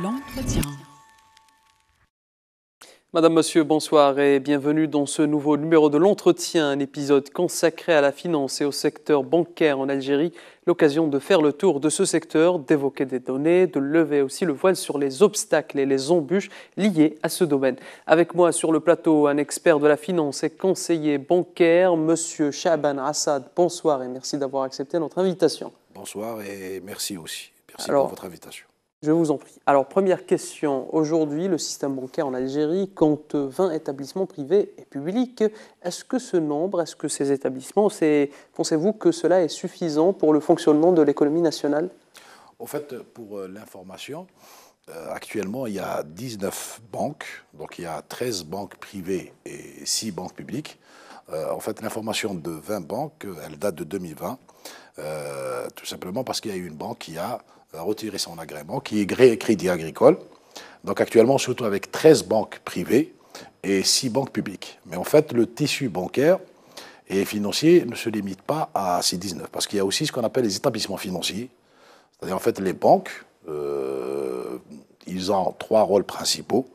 l'entretien. Madame, Monsieur, bonsoir et bienvenue dans ce nouveau numéro de l'entretien, un épisode consacré à la finance et au secteur bancaire en Algérie. L'occasion de faire le tour de ce secteur, d'évoquer des données, de lever aussi le voile sur les obstacles et les embûches liés à ce domaine. Avec moi sur le plateau, un expert de la finance et conseiller bancaire, Monsieur Chaban Assad. Bonsoir et merci d'avoir accepté notre invitation. Bonsoir et merci aussi. Merci pour votre invitation. Je vous en prie. Alors, première question. Aujourd'hui, le système bancaire en Algérie compte 20 établissements privés et publics. Est-ce que ce nombre, est-ce que ces établissements, pensez-vous que cela est suffisant pour le fonctionnement de l'économie nationale En fait, pour euh, l'information, euh, actuellement, il y a 19 banques, donc il y a 13 banques privées et 6 banques publiques. Euh, en fait, l'information de 20 banques, elle date de 2020. Euh, tout simplement parce qu'il y a eu une banque qui a euh, retiré son agrément, qui est Crédit Agricole. Donc actuellement, surtout avec 13 banques privées et 6 banques publiques. Mais en fait, le tissu bancaire et financier ne se limite pas à ces 19, parce qu'il y a aussi ce qu'on appelle les établissements financiers. C'est-à-dire en fait les banques, euh, ils ont trois rôles principaux.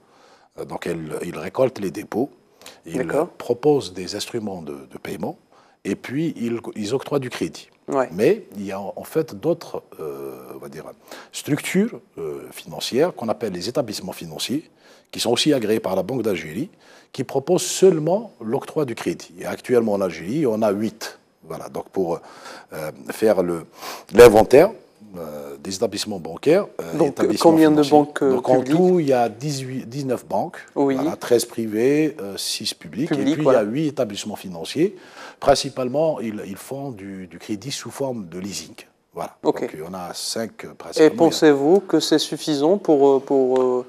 Donc elles, ils récoltent les dépôts, ils proposent des instruments de paiement, et puis ils, octroient du crédit. Mais il y a en fait d'autres euh, structures euh, financières qu'on appelle les établissements financiers, qui sont aussi agréés par la Banque d'Algérie, qui proposent seulement l'octroi du crédit. Et actuellement en Algérie, on a huit. Voilà, donc pour euh, faire l'inventaire des établissements bancaires. donc établissements combien de banques Donc en tout, il y a 18, 19 banques, oui. a 13 privées, 6 publiques, et puis il y a 8 établissements financiers. Principalement, ils, font du, crédit sous forme de leasing. Voilà. Okay. Donc, on a cinq euh, principalement. Et pensez-vous que c'est suffisant pour, euh, pour, euh,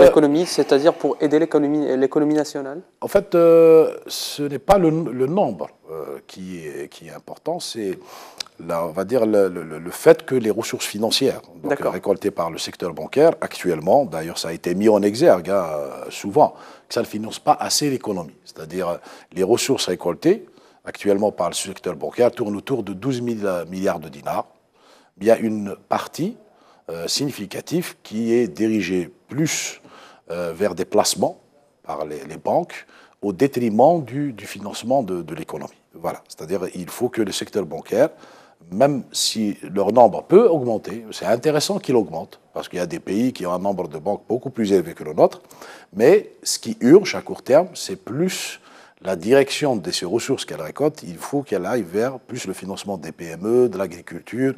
l'économie, c'est-à-dire pour aider l'économie nationale En fait, ce n'est pas le, nombre qui, est, qui est important, c'est on va dire le, fait que les ressources financières récoltées par le secteur bancaire actuellement, d'ailleurs ça a été mis en exergue hein, souvent, que ça ne finance pas assez l'économie. C'est-à-dire les ressources récoltées actuellement par le secteur bancaire tourne autour de 12 000 euh, milliards de dinars. Il y a une partie euh, significative qui est dirigée plus euh, vers des placements par les, banques au détriment du, financement de, l'économie. Voilà, c'est-à-dire il faut que le secteur bancaire, même si leur nombre peut augmenter, c'est intéressant qu'il augmente, parce qu'il y a des pays qui ont un nombre de banques beaucoup plus élevé que le nôtre, mais ce qui urge à court terme, c'est plus la direction de ces ressources qu'elle récolte, il faut qu'elle aille vers plus le financement des PME, de l'agriculture,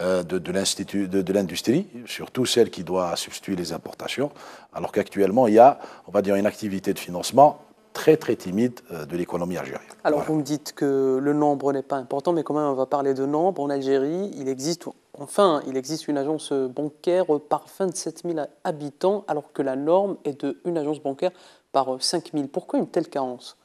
euh, de, l'industrie, surtout celle qui doit substituer les importations, alors qu'actuellement, il y a, on va dire, une activité de financement très très timide euh, de l'économie algérienne. Alors vous me dites que le nombre n'est pas important, mais quand même on va parler de nombre. En Algérie, il existe, enfin, il existe une agence bancaire par 27 000 habitants, alors que la norme est de une agence bancaire par 5000. Euh, Pourquoi une telle carence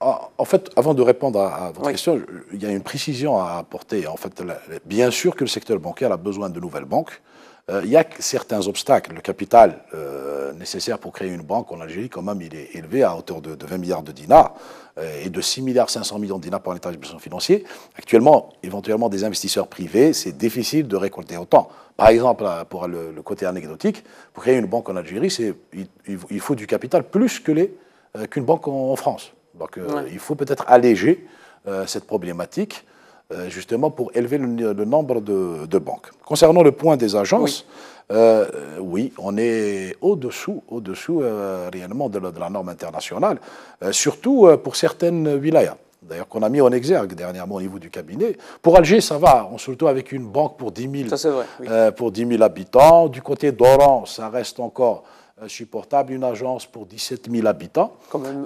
ah, en fait, avant de répondre à, votre question, il y a une précision à apporter. En fait, bien sûr que le secteur bancaire a besoin de nouvelles banques, euh, il y a certains obstacles. Le capital euh, nécessaire pour créer une banque en Algérie, quand même, il est élevé à hauteur de, 20 milliards de dinars euh, et de 6 milliards 500 millions de dinars par l'établissement financier. Actuellement, éventuellement, des investisseurs privés, c'est difficile de récolter autant. Par exemple, pour le, côté anecdotique, pour créer une banque en Algérie, il, il, faut du capital plus qu'une banque en, France. Donc, il faut peut-être alléger cette problématique euh, justement pour élever le, nombre de, banques. Concernant le point des agences, oui, euh, on est au-dessous, au-dessous euh, réellement de la, norme internationale, surtout pour certaines wilayas. D'ailleurs, qu'on a mis en exergue dernièrement au niveau du cabinet. Pour Alger, ça va. On se avec une banque pour 10 000, pour habitants. Du côté d'Oran, ça reste encore supportable, une agence pour 17 000 habitants.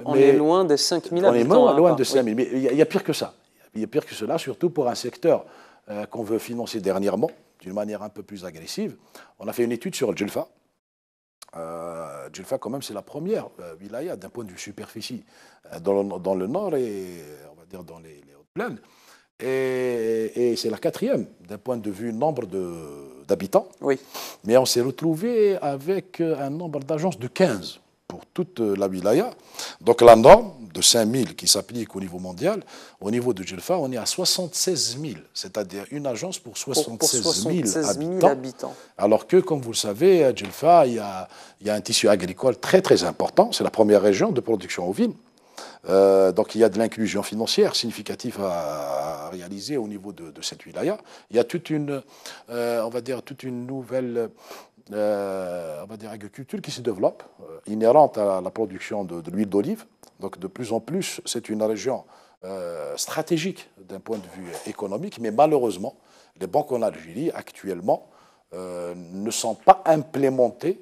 on est loin des 5 000 habitants. On est hein, loin, de 5 000, mais il y, a pire que ça il y a pire que cela, surtout pour un secteur euh, qu'on veut financer dernièrement, d'une manière un peu plus agressive. On a fait une étude sur le euh, Julfa. quand même, c'est la première euh, wilaya d'un point de vue superficie dans le, nord et on va dire dans les, Hautes-Plaines. Et, c'est la quatrième d'un point de vue nombre d'habitants. Oui. Mais on s'est retrouvé avec un nombre d'agences de 15 pour toute la wilaya. Donc la norme de 5000 qui s'applique au niveau mondial, au niveau de Djelfa, on est à 76 000, c'est-à-dire une agence pour 76, 000, habitants, Alors que, comme vous le savez, à Djelfa, il y, a, un tissu agricole très très important. C'est la première région de production ovine. Euh, donc il y a de l'inclusion financière significative à, réaliser au niveau de, cette wilaya. Il y a toute une, euh, on va dire, toute une nouvelle euh, on va dire, agriculture qui se développe, euh, inhérente à la production de, l'huile d'olive. Donc de plus en plus, c'est une région euh, stratégique d'un point de vue économique, mais malheureusement, les banques en Algérie actuellement euh, ne sont pas implémentées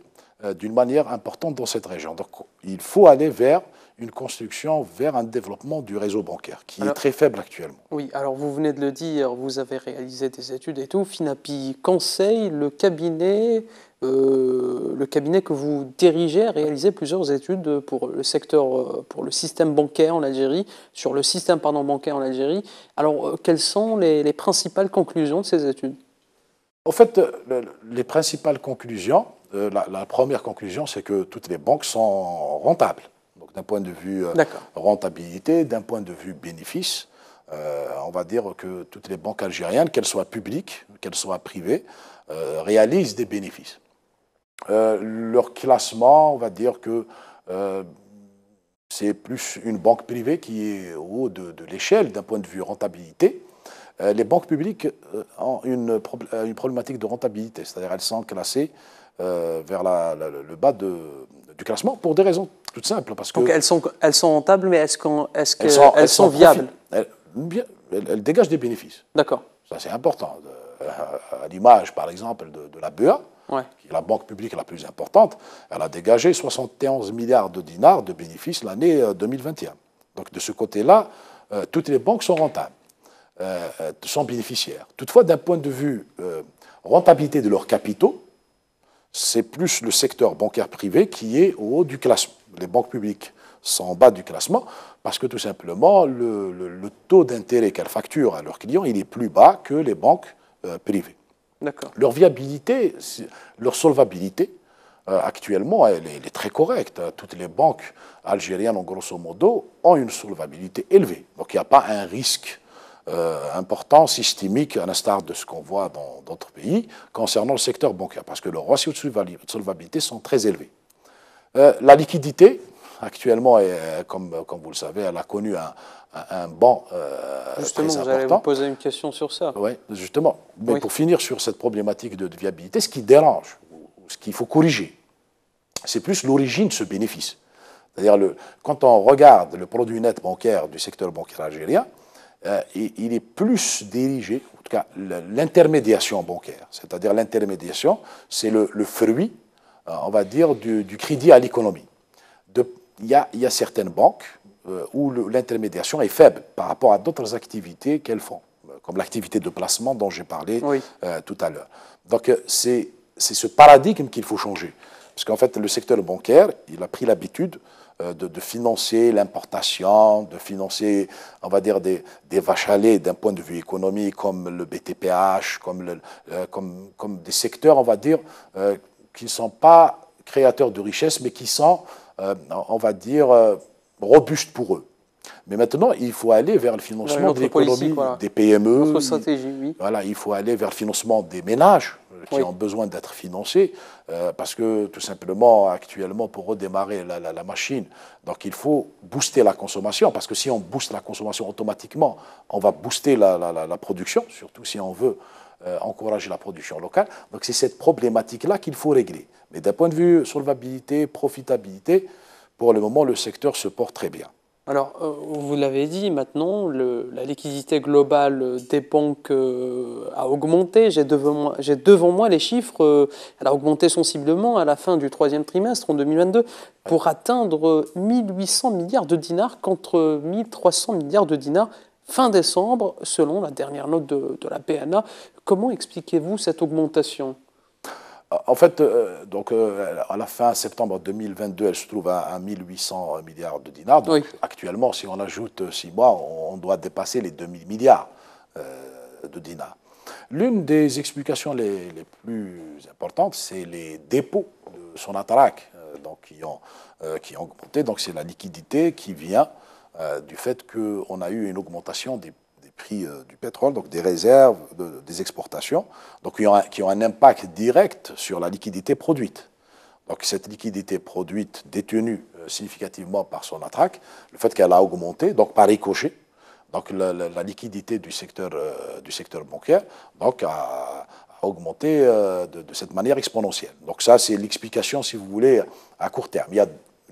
d'une manière importante dans cette région. Donc il faut aller vers une construction vers un développement du réseau bancaire qui est très faible actuellement. Oui, alors vous venez de le dire, vous avez réalisé des études et tout. FINAPI conseille le cabinet euh, le cabinet que vous dirigez a réalisé plusieurs études pour le secteur, euh, pour le système bancaire en Algérie, sur le système bancaire en Algérie. Alors, euh, quelles sont les, principales conclusions de ces études En fait, les principales conclusions, la, première conclusion, c'est que toutes les banques sont rentables. Donc, d'un point de vue rentabilité, d'un point de vue bénéfice, on va dire que toutes les banques algériennes, qu'elles soient publiques, qu'elles soient privées, réalisent des bénéfices. Euh, leur classement, on va dire que euh, c'est plus une banque privée qui est au haut de, l'échelle d'un point de vue rentabilité. Euh, les banques publiques ont une, une problématique de rentabilité, c'est-à-dire elles sont classées vers le bas du classement pour des raisons toutes simples. Parce que Donc elles sont, elles sont rentables, mais est-ce qu'elles elles sont, viables elles, dégagent des bénéfices. D'accord. Ça c'est important. À l'image, par exemple, de, de la BEA, qui est la banque publique la plus importante, elle a dégagé 71 milliards de dinars de bénéfices l'année 2021. Euh, Donc de ce côté-là, euh, toutes les banques sont rentables, euh, sont bénéficiaires. Toutefois, d'un point de vue rentabilité de leurs capitaux, c'est plus le secteur bancaire privé qui est au haut du classement. Les banques publiques sont en bas du classement parce que tout simplement le, taux d'intérêt qu'elles facturent à leurs clients, il est plus bas que les banques privées. Leur viabilité, leur solvabilité, euh, actuellement, elle est, très correcte. Hein. Toutes les banques algériennes, en grosso modo, ont une solvabilité élevée. Donc il n'y a pas un risque euh, important, systémique, à l'instar de ce qu'on voit dans d'autres pays, concernant le secteur bancaire, parce que leurs ratios de solvabilité sont très élevés. Euh, la liquidité, actuellement, euh, euh, comme, vous le savez, elle a connu un, banc euh, Justement, vous important. allez vous poser une question sur ça. Oui, justement. Mais pour finir sur cette problématique de, viabilité, ce qui dérange, ce qu'il faut corriger, c'est plus l'origine de ce bénéfice. C'est-à-dire, quand on regarde le produit net bancaire du secteur bancaire algérien, il, est plus dirigé, en tout cas, l'intermédiation bancaire. C'est-à-dire, l'intermédiation, c'est le, fruit, on va dire, du crédit à l'économie il y a, certaines banques euh, où l'intermédiation est faible par rapport à d'autres activités qu'elles font, comme l'activité de placement dont j'ai parlé euh, tout à l'heure. Donc euh, c'est ce paradigme qu'il faut changer. Parce qu'en fait, le secteur bancaire, il a pris l'habitude de, financer l'importation, de financer, on va dire, des, vaches à lait d'un point de vue économique, comme le BTPH, comme, comme, des secteurs, on va dire, qui ne sont pas créateurs de richesses, mais qui sont euh, on va dire, euh, robuste pour eux. Mais maintenant, il faut aller vers le financement de l'économie, des PME. E. Voilà, il faut aller vers le financement des ménages euh, qui ont besoin d'être financés, parce que tout simplement, actuellement, pour redémarrer la, machine, donc il faut booster la consommation, parce que si on booste la consommation automatiquement, on va booster la production, surtout si on veut euh, encourager la production locale. Donc c'est cette problématique-là qu'il faut régler. Mais d'un point de vue solvabilité, profitabilité, pour le moment, le secteur se porte très bien. Alors, euh, vous l'avez dit, maintenant, la liquidité globale des banques euh, a augmenté. J'ai devant, moi les chiffres. elle a augmenté sensiblement à la fin du troisième trimestre en 2022 pour atteindre 1800 milliards de dinars contre 1300 milliards de dinars fin décembre, selon la dernière note de, la PNA. Comment expliquez-vous cette augmentation en fait, euh, donc, euh, à la fin septembre 2022, elle se trouve à, 1 800 milliards de dinars. Actuellement, si on ajoute six mois, on doit dépasser les 2000 milliards euh, de dinars. L'une des explications les, plus importantes, c'est les dépôts de son donc, qui, ont, qui ont augmenté. Donc c'est la liquidité qui vient euh, du fait qu'on a eu une augmentation des, prix euh, du pétrole, donc des réserves, des exportations, donc qui ont, un, impact direct sur la liquidité produite. Donc cette liquidité produite détenue euh, significativement par son attraque, le fait qu'elle a augmenté, donc par ricochet, donc la, liquidité du secteur, du secteur bancaire, donc a, augmenté de, cette manière exponentielle. Donc ça, c'est l'explication, si vous voulez, à court terme. Il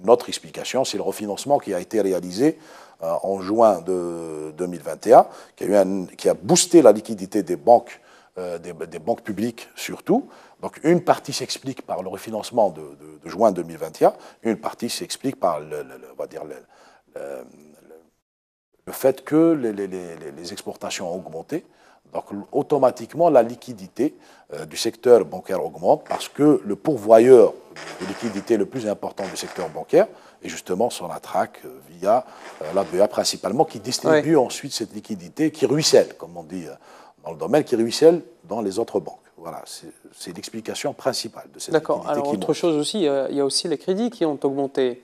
notre explication, c'est le refinancement qui a été réalisé euh, en juin de 2021, qui a, boosté la liquidité des banques, euh, des, banques publiques surtout. Donc une partie s'explique par le refinancement de, juin 2021, une partie s'explique par le, va dire le, fait que les exportations ont augmenté donc automatiquement, la liquidité euh, du secteur bancaire augmente parce que le pourvoyeur de liquidité le plus important du secteur bancaire est justement son attraque euh, via l'ABA euh, la principalement, qui distribue ensuite cette liquidité qui ruisselle, comme on dit dans le domaine, qui ruisselle dans les autres banques. Voilà, c'est l'explication principale de cette D'accord. Alors, autre chose aussi, il y a aussi les crédits qui ont augmenté.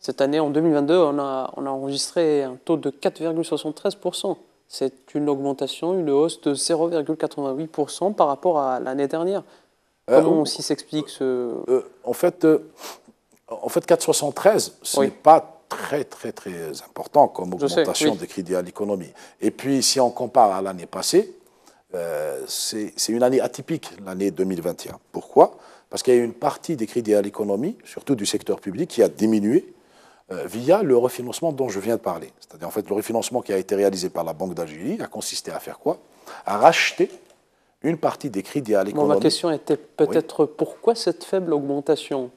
Cette année, en 2022, on a enregistré un taux de 4,73% c'est une augmentation, une hausse de 0,88% par rapport à l'année dernière. Euh, Comment aussi s'explique ce... Euh, en, fait, euh, en fait, 4,73, ce n'est pas très, très, très important comme augmentation des crédits à l'économie. Et puis, si on compare à l'année passée, c'est une année atypique, l'année 2021. Pourquoi Parce qu'il y a une partie des crédits à l'économie, surtout du secteur public, qui a diminué euh, via le refinancement dont je viens de parler. C'est-à-dire, en fait, le refinancement qui a été réalisé par la Banque d'Algérie a consisté à faire quoi À racheter une partie des crédits à l'économie. ma question était peut-être pourquoi cette faible augmentation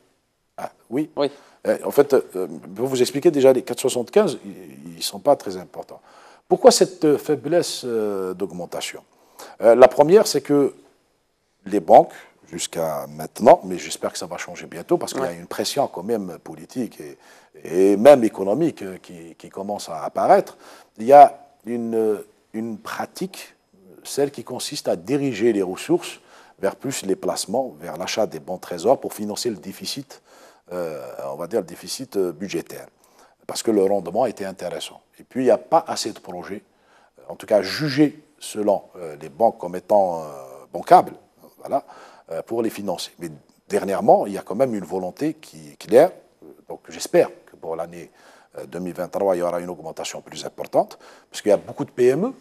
ah, Oui. oui. Euh, en fait, euh, pour vous expliquer déjà, les 4,75, ils ne sont pas très importants. Pourquoi cette faiblesse d'augmentation La première, c'est que les banques, jusqu'à maintenant, mais j'espère que ça va changer bientôt parce qu'il y a une pression quand même politique et et même économique euh, qui, commence à apparaître, il y a une, pratique, celle qui consiste à diriger les ressources vers plus les placements, vers l'achat des bons trésors pour financer le déficit, euh, on va dire le déficit euh, budgétaire, parce que le rendement était intéressant. Et puis, il n'y a pas assez de projets, en tout cas jugés selon les banques comme étant bancables, voilà, pour les financer. Mais dernièrement, il y a quand même une volonté qui est claire, donc j'espère pour l'année 2023, euh, il y aura une augmentation plus importante, parce qu'il y a beaucoup de PME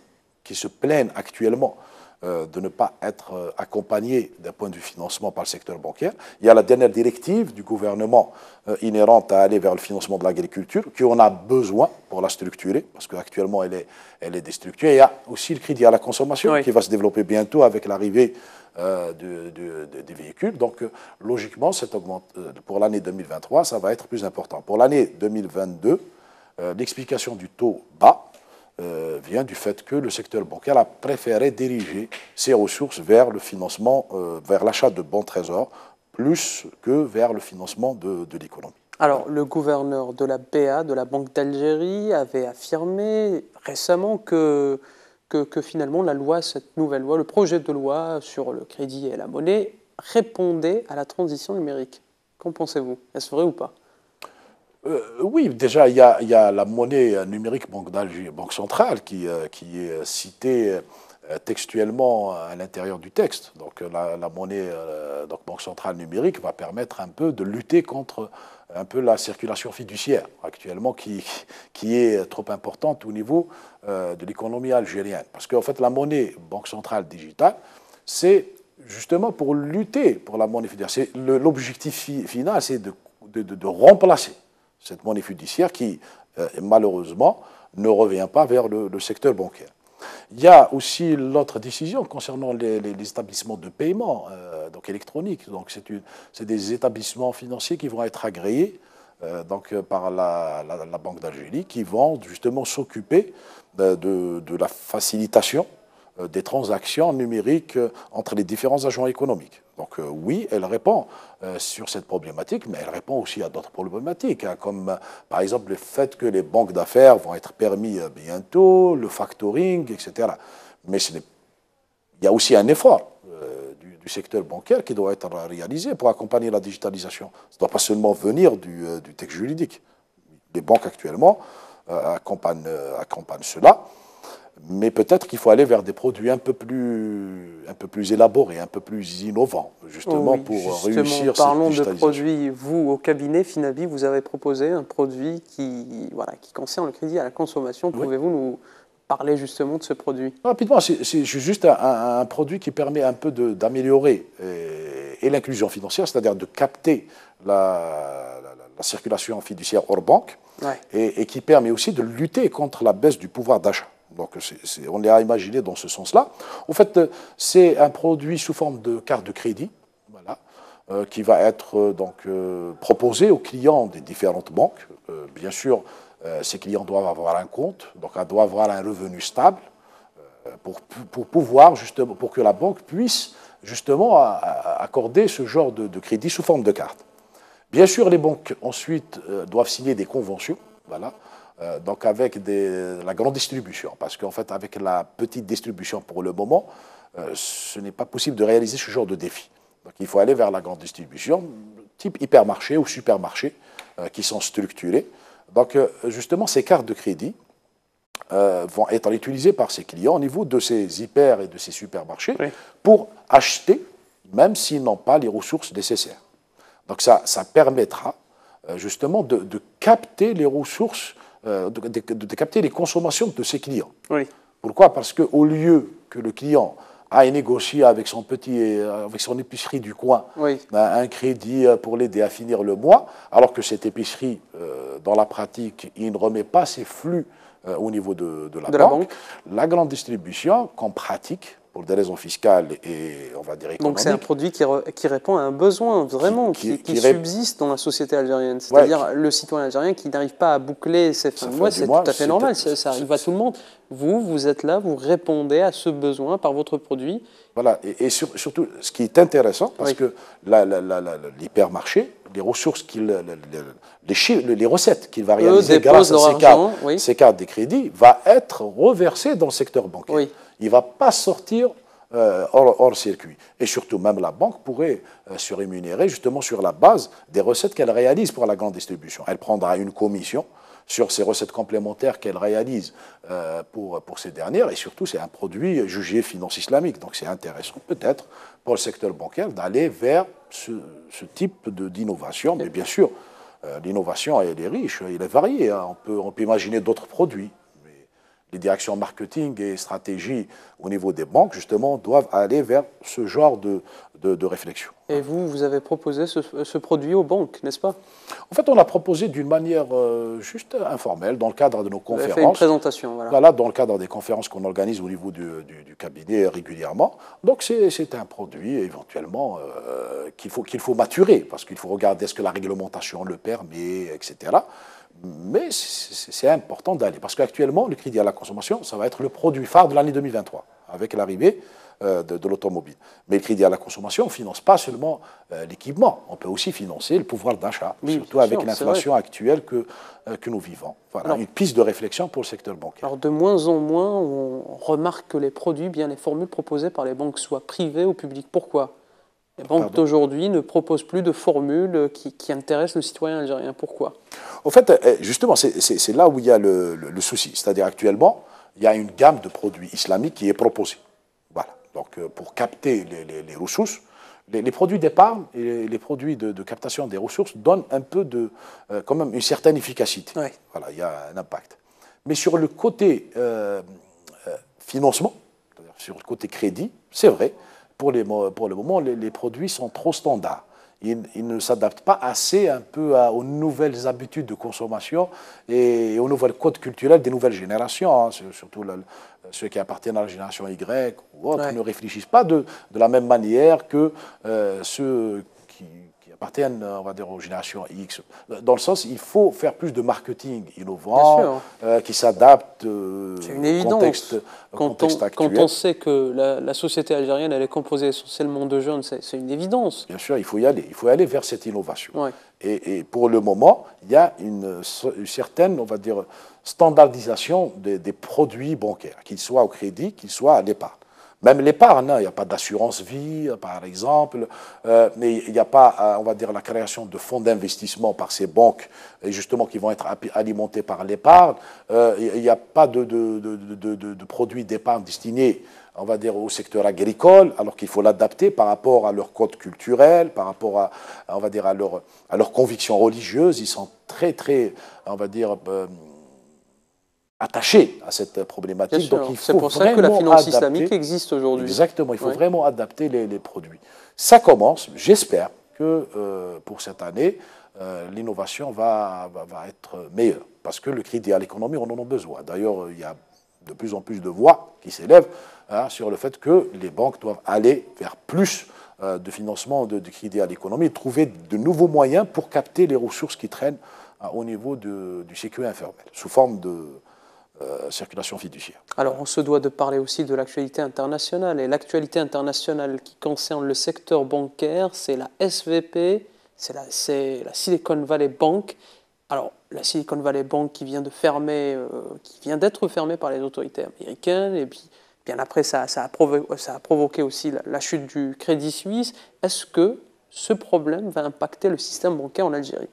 qui se plaignent actuellement euh, de ne pas être euh, accompagné d'un point de vue financement par le secteur bancaire. Il y a la dernière directive du gouvernement euh, inhérente à aller vers le financement de l'agriculture, qu'on a besoin pour la structurer, parce qu'actuellement elle est, elle déstructurée. Il y a aussi le crédit à la consommation qui va se développer bientôt avec l'arrivée des véhicules. Donc logiquement, pour l'année 2023, ça va être plus important. Pour l'année 2022, l'explication du taux bas, euh, vient du fait que le secteur bancaire a préféré diriger ses ressources vers le financement, euh, vers l'achat de bons trésors, plus que vers le financement de, l'économie. Alors, le gouverneur de la BA, de la Banque d'Algérie, avait affirmé récemment que, que, finalement la loi, cette nouvelle loi, le projet de loi sur le crédit et la monnaie répondait à la transition numérique. Qu'en pensez-vous Est-ce vrai ou pas euh, oui, déjà, il y, a, la monnaie euh, numérique Banque, banque centrale qui, euh, qui, est citée textuellement à l'intérieur du texte. Donc la, monnaie Banque centrale numérique va permettre un peu de lutter contre un peu la circulation fiduciaire actuellement qui, qui est trop importante au niveau de l'économie algérienne. Parce qu'en fait, la monnaie Banque centrale digitale, c'est justement pour lutter pour la monnaie fiduciaire. L'objectif final, c'est de, remplacer cette monnaie fiduciaire qui, euh, malheureusement, ne revient pas vers le, secteur bancaire. Il y a aussi l'autre décision concernant les, établissements de paiement euh, donc électroniques. Donc c'est des établissements financiers qui vont être agréés euh, donc par la, Banque d'Algérie, qui vont justement s'occuper de, la facilitation des transactions numériques entre les différents agents économiques. Donc euh, oui, elle répond euh, sur cette problématique, mais elle répond aussi à d'autres problématiques, hein, comme euh, par exemple le fait que les banques d'affaires vont être permis bientôt, le factoring, etc. Mais il y a aussi un effort du, secteur bancaire qui doit être réalisé pour accompagner la digitalisation. Ça ne doit pas seulement venir du, texte juridique. Les banques actuellement accompagnent, cela mais peut-être qu'il faut aller vers des produits un peu plus, un peu plus élaborés, un peu plus innovants, justement, pour pour justement, réussir Parlons de produits. Vous, au cabinet finabi vous avez proposé un produit qui, voilà, qui concerne le crédit à la consommation. Pouvez-vous nous parler justement de ce produit Rapidement, c'est juste un, produit qui permet un peu d'améliorer euh, et, l'inclusion financière, c'est-à-dire de capter la, circulation fiduciaire hors banque et qui permet aussi de lutter contre la baisse du pouvoir d'achat. Donc on les a dans ce sens-là. En fait, euh, c'est un produit sous forme de carte de crédit, euh, qui va être euh, donc proposé aux clients des différentes banques. bien sûr, ces clients doivent avoir un compte, donc doivent avoir un revenu stable pour, pouvoir justement, pour que la banque puisse justement accorder ce genre de, crédit sous forme de carte. Bien sûr, les banques ensuite doivent signer des conventions, voilà, euh, donc avec la grande distribution, parce qu'en fait avec la petite distribution pour le moment, euh, ce n'est pas possible de réaliser ce genre de défi. Donc il faut aller vers la grande distribution, type hypermarché ou supermarché, euh, qui sont structurés. Donc justement, ces cartes de crédit vont être utilisées par ces clients au niveau de ces hyper et de ces supermarchés pour acheter, même s'ils n'ont pas les ressources nécessaires. Donc ça, ça permettra justement de, de capter les ressources euh, de, capter les consommations de ses clients. Pourquoi Parce qu'au lieu que le client aille négocier avec son, petit, euh, avec son épicerie du coin ben, un crédit euh, pour l'aider à finir le mois, alors que cette épicerie, dans la pratique, il ne remet pas ses flux au niveau de, la, la, banque. la grande distribution, qu'en pratique, pour des raisons fiscales et on va dire économiques. Donc c'est un produit qui, répond à un besoin vraiment qui, subsiste dans la société algérienne. C'est-à-dire le citoyen algérien qui n'arrive pas à boucler ses fins de mois, c'est tout à fait normal, ça, arrive à tout le monde. Vous, vous êtes là, vous répondez à ce besoin par votre produit. Voilà, et, surtout ce qui est intéressant, parce que l'hypermarché, euh, les ressources les, recettes qu'il va réaliser grâce à ces cartes, de ces cartes des crédits, va être reversée dans le secteur bancaire. Il ne va pas sortir euh, hors, circuit. Et surtout, même la banque pourrait euh, se rémunérer justement sur la base des recettes qu'elle réalise pour la grande distribution. Elle prendra une commission sur ces recettes complémentaires qu'elle réalise euh, pour, pour ces dernières. Et surtout, c'est un produit jugé finance islamique. Donc c'est intéressant peut-être pour le secteur bancaire d'aller vers ce, type d'innovation. Mais bien sûr, euh, l'innovation, elle est riche, elle est variée. Hein. On, peut, on peut imaginer d'autres produits les directions marketing et stratégie au niveau des banques, justement, doivent aller vers ce genre de, de, réflexion. Et vous, vous avez proposé ce, produit aux banques, n'est-ce pas En fait, on l'a proposé d'une manière euh, juste informelle, dans le cadre de nos conférences. Fait une présentation, voilà. voilà. dans le cadre des conférences qu'on organise au niveau du, cabinet régulièrement. Donc, c'est un produit éventuellement euh, qu'il faut, qu'il faut maturer, parce qu'il faut regarder est-ce que la réglementation le permet, etc. Mais c'est important d'aller, parce qu'actuellement, le crédit à la consommation, ça va être le produit phare de l'année 2023, avec l'arrivée euh, de, l'automobile. Mais le crédit à la consommation, ne finance pas seulement euh, l'équipement, on peut aussi financer le pouvoir d'achat, surtout avec l'inflation actuelle que, euh, que nous vivons. Voilà, une piste de réflexion pour le secteur bancaire. Alors de moins en moins, on remarque que les produits, bien les formules proposées par les banques soient privées ou publiques. Pourquoi les banques d'aujourd'hui ne proposent plus de formules qui, qui intéressent le citoyen algérien. Pourquoi En fait, eh, justement, c'est là où il y a le souci. C'est-à-dire actuellement, il y a une gamme de produits islamiques qui est proposée donc euh, pour capter les, ressources. Les, produits d'épargne et les produits de, captation des ressources donnent un peu de, euh, quand même une certaine efficacité. Voilà, il y a un impact. Mais sur le côté euh, financement, sur le côté crédit, c'est vrai, pour le moment, les, produits sont trop standards ils ne s'adaptent pas assez un peu aux nouvelles habitudes de consommation et, aux nouvelles codes culturels des nouvelles générations, hein. surtout ceux qui appartiennent à la génération Y ou autre, ne réfléchissent pas de, de la même manière que euh, ceux qui appartiennent, euh, on va dire, aux générations X. Euh, dans le sens, il faut faire plus de marketing innovant, euh, qui s'adapte au contexte, quand on, actuel. Quand on sait que la, société algérienne, elle est composée essentiellement de jeunes, c'est une évidence. Bien sûr, il faut y aller. Il faut aller vers cette innovation. Et, pour le moment, il y a une, certaine, on va dire, standardisation des, des produits bancaires, qu'ils soient au crédit, qu'ils soient à l'épargne. Même l'épargne, il n'y a pas d'assurance vie, par exemple, euh, mais il n'y a pas, euh, on va dire, la création de fonds d'investissement par ces banques, justement qui vont être alimentés par l'épargne. Euh, il n'y a pas de, produits d'épargne destinés on va dire, au secteur agricole, alors qu'il faut l'adapter par rapport à leur code culturel, par rapport à, on va dire, à leurs leur convictions religieuses. Ils sont très, très, on va dire, attaché à cette problématique. Donc, il faut c'est pour ça que la finance islamique existe aujourd'hui. Exactement, il faut vraiment adapter les, produits. Ça commence, j'espère que euh, pour cette année, euh, l'innovation va, être meilleure, parce que le crédit à l'économie, on en a besoin. D'ailleurs, il y a de plus en plus de voix qui s'élèvent hein, sur le fait que les banques doivent aller vers plus euh, de financement de, crédit à l'économie, trouver de nouveaux moyens pour capter les ressources qui traînent au niveau du sécu informel, sous forme de, euh, circulation fiduciaire. Alors on se doit de parler aussi de l'actualité internationale. Et l'actualité internationale qui concerne le secteur bancaire, c'est la SVP, c'est la, Silicon Valley Bank. Alors la Silicon Valley Bank qui vient de fermer, euh, qui vient d'être fermée par les autorités américaines. Et puis bien après ça, a, provoqué, aussi la chute du Crédit Suisse. Est-ce que ce problème va impacter le système bancaire en Algérie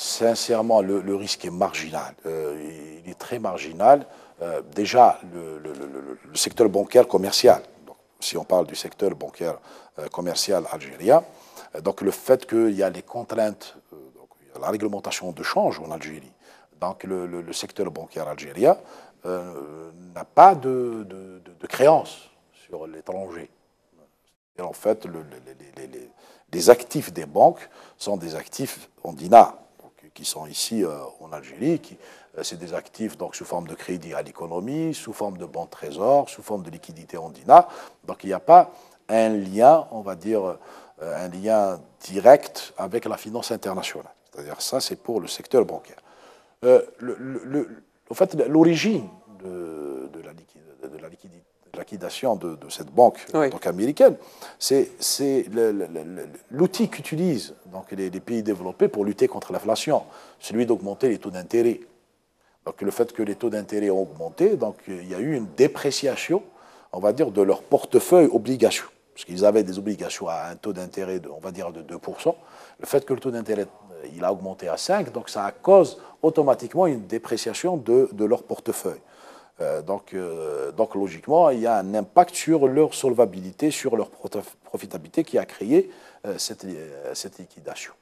Sincèrement, le, risque est marginal. Euh, il est très marginal. Euh, déjà, le, secteur bancaire commercial, si on parle du secteur bancaire euh, commercial algérien, donc le fait qu'il y a les contraintes, la réglementation de change en Algérie, donc le, secteur bancaire algérien n'a pas de, créance sur l'étranger. En fait, les, actifs des banques sont des actifs en dinar qui sont ici euh, en Algérie, qui, euh, c'est des actifs donc sous forme de crédit à l'économie, sous forme de bons trésor, sous forme de liquidité en dinar. Donc il n'y a pas un lien, on va dire, euh, un lien direct avec la finance internationale. C'est-à-dire ça, c'est pour le secteur bancaire. en fait, l'origine de la liquidité liquidation de, cette banque donc américaine, c'est l'outil qu'utilisent donc les, pays développés pour lutter contre l'inflation, celui d'augmenter les taux d'intérêt. Donc le fait que les taux d'intérêt ont augmenté, donc il y a eu une dépréciation, on va dire, de leur portefeuille obligation. Parce qu'ils avaient des obligations à un taux d'intérêt, on va dire, de 2%. Le fait que le taux d'intérêt il a augmenté à 5, donc ça cause automatiquement une dépréciation de leur portefeuille. Euh, donc, euh, donc logiquement, il y a un impact sur leur solvabilité, sur leur profitabilité qui a créé euh, cette, liquidation.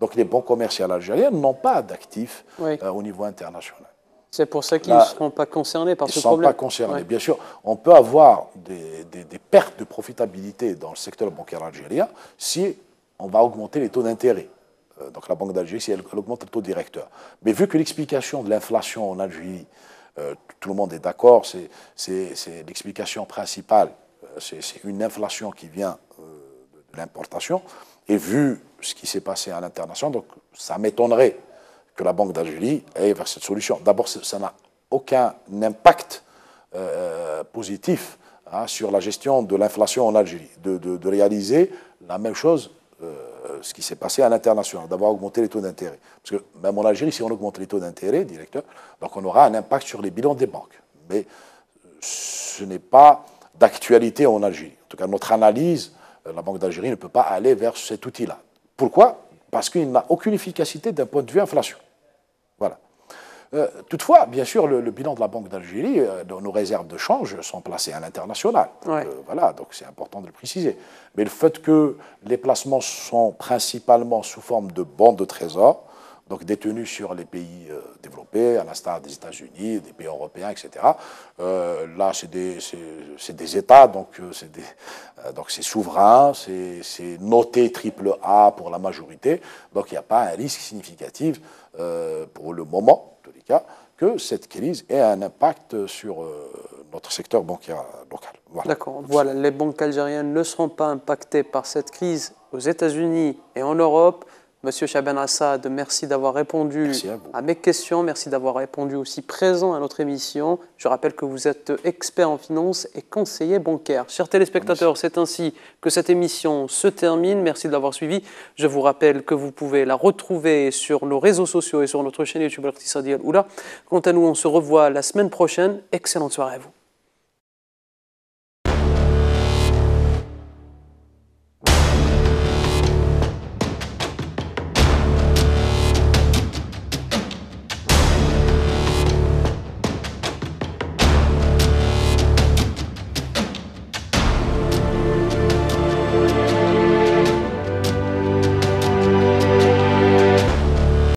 Donc les banques commerciales algériennes n'ont pas d'actifs au niveau international. C'est pour ça qu'ils ne seront pas concernés par ce problème. Ils ne seront pas concernés. Bien sûr, on peut avoir des, pertes de profitabilité dans le secteur bancaire algérien si on va augmenter les taux d'intérêt. donc la Banque d'Algérie, si elle, augmente le taux directeur. Mais vu que l'explication de l'inflation en Algérie, euh, tout le monde est d'accord, c'est l'explication principale. Euh, c'est une inflation qui vient euh, de l'importation. Et vu ce qui s'est passé à l'international, donc ça m'étonnerait que la Banque d'Algérie aille vers cette solution. D'abord, ça n'a aucun impact positif hein, sur la gestion de l'inflation en Algérie, de, réaliser la même chose. Euh, ce qui s'est passé à l'international, d'avoir augmenté les taux d'intérêt. Parce que même en Algérie, si on augmente les taux d'intérêt, directeur, donc on aura un impact sur les bilans des banques. Mais euh, ce n'est pas d'actualité en Algérie. En tout cas, notre analyse, euh, la Banque d'Algérie ne peut pas aller vers cet outil-là. Pourquoi Parce qu'il n'a aucune efficacité d'un point de vue inflation. Voilà. Euh, toutefois, bien sûr, le, bilan de la Banque d'Algérie, euh, nos réserves de change sont placées à l'international. Euh, voilà, donc c'est important de le préciser. Mais le fait que les placements sont principalement sous forme de bons de trésor, donc détenus sur les pays développés, à l'instar des États-Unis, des pays européens, etc. là, c'est des, des, États, donc c'est souverain, c'est noté triple A pour la majorité, donc il n'y a pas un risque significatif euh, pour le moment, tous les cas, que cette crise ait un impact sur euh, notre secteur bancaire euh, local. D'accord. Voilà, les banques algériennes ne seront pas impactées par cette crise aux États-Unis et en Europe. Monsieur Chaben Assad, merci d'avoir répondu à, mes questions, merci d'avoir répondu aussi présent à notre émission. Je rappelle que vous êtes expert en finance et conseiller bancaire. Chers téléspectateurs, c'est ainsi que cette émission se termine. Merci de l'avoir suivi. Je vous rappelle que vous pouvez la retrouver sur nos réseaux sociaux et sur notre chaîne YouTube Al Oula. Quant à nous, on se revoit la semaine prochaine. Excellente soirée à vous.